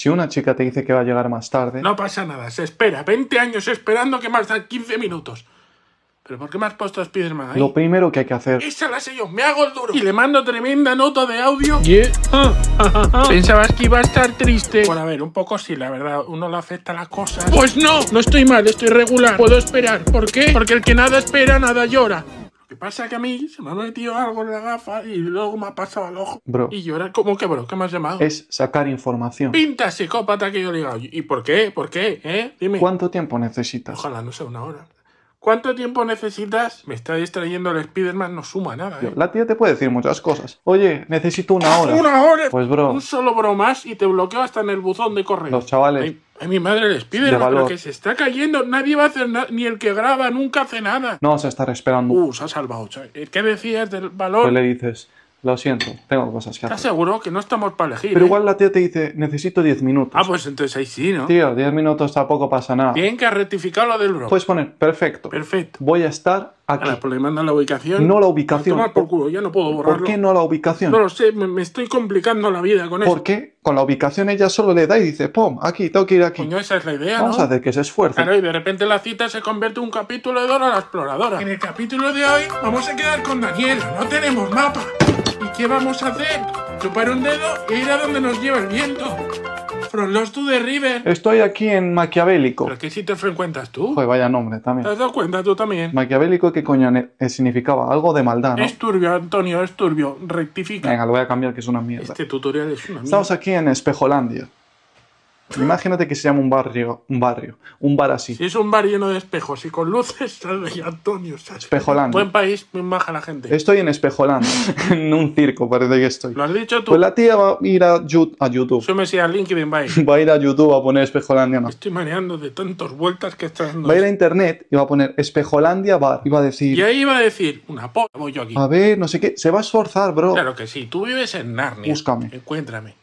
Si una chica te dice que va a llegar más tarde... No pasa nada, se espera. 20 años esperando que más dan 15 minutos. ¿Pero por qué me has puesto a Spiderman ahí? Lo primero que hay que hacer... Esa la sé yo, me hago el duro. Y le mando tremenda nota de audio. Pensabas que iba a estar triste. Bueno, a ver, un poco sí, la verdad. Uno le afecta las cosas. Pues no, no estoy mal, estoy regular. Puedo esperar. ¿Por qué? Porque el que nada espera, nada llora. ¿Qué pasa que a mí se me ha metido algo en la gafa y luego me ha pasado al ojo. Bro. Y yo era como que, bro, ¿qué me has llamado? Es sacar información. Pinta psicópata que yo le diga. ¿Y por qué? ¿Por qué? ¿Eh? Dime. ¿Cuánto tiempo necesitas? Ojalá no sea una hora. ¿Cuánto tiempo necesitas? Me está distrayendo el Spider-Man, no suma nada. ¿eh? La tía te puede decir muchas cosas. Oye, necesito una hora. ¡Una hora! Pues bro. Un solo bro más y te bloqueo hasta en el buzón de correo. Los chavales. Ay, mi madre, el Spider-Man, que se está cayendo. Nadie va a hacer nada. Ni el que graba nunca hace nada. No, se está esperando. Uh, se ha salvado. ¿Qué decías del valor? ¿Qué pues le dices? Lo siento, tengo cosas que hacer. ¿Estás seguro que no estamos para elegir? Pero ¿eh? igual la tía te dice, necesito 10 minutos. Ah, pues entonces ahí sí, ¿no? Tío, 10 minutos tampoco pasa nada. Bien que has rectificado lo del bro. Puedes poner, perfecto. Perfecto. Voy a estar aquí. Ahora, pues le mandan la ubicación. No la ubicación. A tomar por culo, ya no puedo borrarlo. ¿Por qué no la ubicación? No lo sé, me, estoy complicando la vida con esto ¿Por qué? Con la ubicación ella solo le da y dice, pum, aquí, tengo que ir aquí. Coño, esa es la idea, Vamos ¿no? a hacer que se esfuerce. Claro, y de repente la cita se convierte en un capítulo de Dora la Exploradora. En el capítulo de hoy vamos a quedar con Daniela, no tenemos mapa. ¿Qué vamos a hacer? Chupar un dedo e ir a donde nos lleva el viento. From Lost to River. Estoy aquí en Maquiavélico. ¿Pero qué te frecuentas tú? Pues vaya nombre también. ¿Te has dado cuenta tú también? Maquiavélico, ¿qué coño eh, significaba? Algo de maldad, ¿no? Es turbio, Antonio, es turbio. Rectifica. Venga, lo voy a cambiar, que es una mierda. Este tutorial es una mierda. Estamos aquí en Espejolandia. Imagínate que se llama un barrio, un barrio, un bar así. Si es un bar lleno de espejos y con luces, sale Antonio. Espejolandia Buen país, muy maja la gente. Estoy en Espejolandia, en un circo parece que estoy. ¿Lo has dicho tú? Pues la tía va a ir a, YouTube. si a LinkedIn, va Va a ir a YouTube a poner Espejolandia. No. Estoy mareando de tantas vueltas que está dando. Va a ir a internet y va a poner Espejolandia Bar. Y va a decir... Y ahí va a decir, una polla voy yo aquí. A ver, no sé qué. Se va a esforzar, bro. Claro que sí. Tú vives en Narnia. Búscame. Encuéntrame.